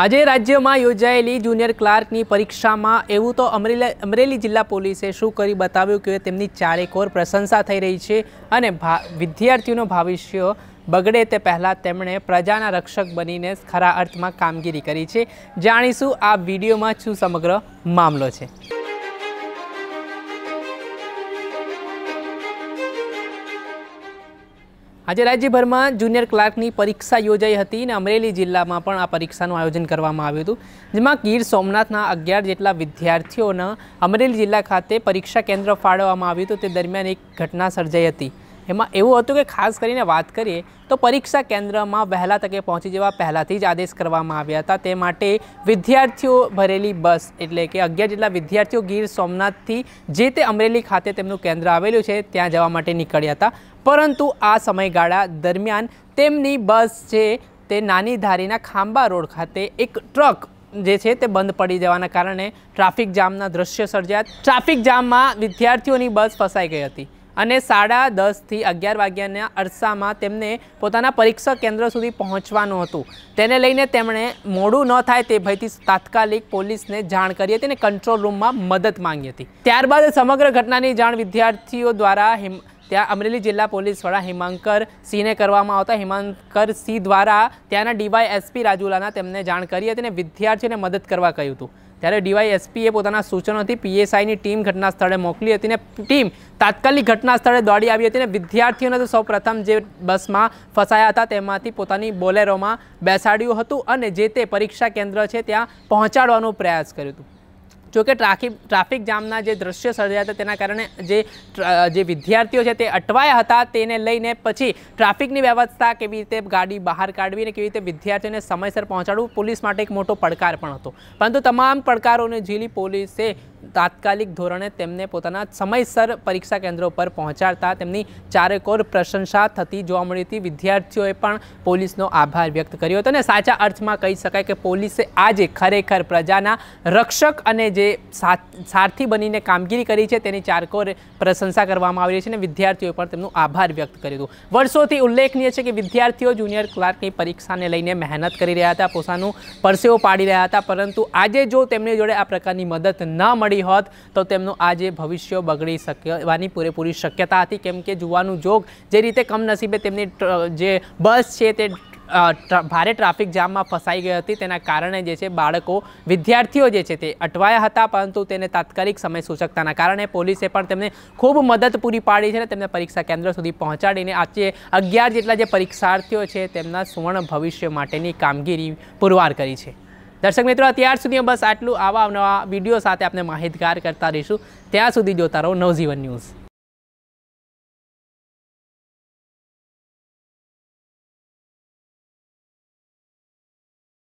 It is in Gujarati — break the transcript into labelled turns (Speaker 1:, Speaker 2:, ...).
Speaker 1: આજે રાજ્યમાં યોજાયેલી જુનિયર ક્લાર્કની પરીક્ષામાં એવું તો અમરેલી અમરેલી જિલ્લા પોલીસે શું કરી બતાવ્યું કે તેમની ચારેકોર પ્રશંસા થઈ રહી છે અને વિદ્યાર્થીઓનું ભવિષ્ય બગડે તે પહેલાં તેમણે પ્રજાના રક્ષક બનીને ખરા અર્થમાં કામગીરી કરી છે જાણીશું આ વિડીયોમાં શું સમગ્ર મામલો છે આજે રાજ્યભરમાં જુનિયર ક્લાર્કની પરીક્ષા યોજાઈ હતી અને અમરેલી જિલ્લામાં પણ આ પરીક્ષાનું આયોજન કરવામાં આવ્યું હતું જેમાં ગીર સોમનાથના અગિયાર જેટલા વિદ્યાર્થીઓના અમરેલી જિલ્લા ખાતે પરીક્ષા કેન્દ્ર ફાળવવામાં આવ્યું હતું તે દરમિયાન એક ઘટના સર્જાઈ હતી એમાં એવું હતું કે ખાસ કરીને વાત કરીએ તો પરીક્ષા કેન્દ્રમાં વહેલા તકે પહોંચી જવા પહેલાંથી જ આદેશ કરવામાં આવ્યા હતા તે માટે વિદ્યાર્થીઓ ભરેલી બસ એટલે કે અગિયાર જેટલા વિદ્યાર્થીઓ ગીર સોમનાથથી જે તે અમરેલી ખાતે તેમનું કેન્દ્ર આવેલું છે ત્યાં જવા માટે નીકળ્યા હતા પરંતુ આ સમયગાળા દરમિયાન તેમની બસ છે તે નાની ધારીના ખાંબા રોડ ખાતે એક ટ્રક જે છે તે બંધ પડી જવાના કારણે ટ્રાફિક જામના દ્રશ્ય સર્જ્યા ટ્રાફિક જામમાં વિદ્યાર્થીઓની બસ ફસાઈ ગઈ હતી અને સાડા દસથી અગિયાર વાગ્યાના અરસામાં તેમને પોતાના પરીક્ષા કેન્દ્ર સુધી પહોંચવાનું હતું તેને લઈને તેમણે મોડું ન થાય તે ભયથી તાત્કાલિક પોલીસને જાણ કરી હતી અને કંટ્રોલ રૂમમાં મદદ માંગી હતી ત્યારબાદ સમગ્ર ઘટનાની જાણ વિદ્યાર્થીઓ દ્વારા ત્યાં અમરેલી જિલ્લા પોલીસ વડા હિમાંકર સિંહને કરવામાં આવતા હિમાંકર સિંહ દ્વારા ત્યાંના ડીવાય એસપી રાજુલાના તેમને જાણ કરી હતી અને વિદ્યાર્થીઓને મદદ કરવા કહ્યું હતું ત્યારે ડીવાય એસપીએ પોતાના સૂચનોથી પીએસઆઈની ટીમ ઘટના સ્થળે મોકલી હતી અને ટીમ તાત્કાલિક ઘટના સ્થળે દોડી આવી હતી અને વિદ્યાર્થીઓને તો સૌપ્રથમ જે બસમાં ફસાયા હતા તેમાંથી પોતાની બોલેરોમાં બેસાડ્યું હતું અને જે તે પરીક્ષા કેન્દ્ર છે ત્યાં પહોંચાડવાનો પ્રયાસ કર્યો હતું જોકે ટ્રાફિક ટ્રાફિક જામના જે દ્રશ્ય સર્જાયા હતા તેના કારણે જે જે વિદ્યાર્થીઓ છે તે અટવાયા હતા તેને લઈને પછી ટ્રાફિકની વ્યવસ્થા કેવી રીતે ગાડી બહાર કાઢવી અને કેવી રીતે વિદ્યાર્થીઓને સમયસર પહોંચાડવું પોલીસ માટે એક મોટો પડકાર પણ હતો પરંતુ તમામ પડકારોને ઝીલી પોલીસે તાત્કાલિક ધોરણે તેમને પોતાના સમયસર પરીક્ષા કેન્દ્રો પર પહોંચાડતા તેમની ચારેકોર પ્રશંસા થતી જોવા મળી હતી વિદ્યાર્થીઓએ પણ પોલીસનો આભાર વ્યક્ત કર્યો હતો અને સાચા અર્થમાં કહી શકાય કે પોલીસે આજે ખરેખર પ્રજાના રક્ષક અને જે સારથી બનીને કામગીરી કરી છે તેની ચારકોર પ્રશંસા કરવામાં આવી રહી છે અને વિદ્યાર્થીઓ પણ તેમનું આભાર વ્યક્ત કર્યું હતું વર્ષોથી ઉલ્લેખનીય છે કે વિદ્યાર્થીઓ જુનિયર ક્લાર્કની પરીક્ષાને લઈને મહેનત કરી રહ્યા હતા પોતાનું પરસેવો પાડી રહ્યા હતા પરંતુ આજે જો તેમની જોડે આ પ્રકારની મદદ ન મળે મળી હોત તો તેમનું આજે ભવિષ્ય બગડી શકવાની પૂરેપૂરી શક્યતા હતી કેમ કે જુવાનું જોગ જે રીતે કમનસીબે તેમની જે બસ છે તે ભારે ટ્રાફિક જામમાં ફસાઈ ગઈ હતી તેના કારણે જે છે બાળકો વિદ્યાર્થીઓ જે છે તે અટવાયા હતા પરંતુ તેને તાત્કાલિક સમય સૂચકતાના કારણે પોલીસે પણ તેમને ખૂબ મદદ પૂરી પાડી છે અને તેમને પરીક્ષા કેન્દ્ર સુધી પહોંચાડીને આજે અગિયાર જેટલા જે પરીક્ષાર્થીઓ છે તેમના સુવર્ણ ભવિષ્ય માટેની કામગીરી પુરવાર કરી છે દર્શક મિત્રો અત્યાર સુધી બસ આટલું આવા નવા વિડીયો સાથે આપણે માહિતગાર કરતા રહીશું ત્યાં સુધી જોતા રહો નવજીવન ન્યૂઝ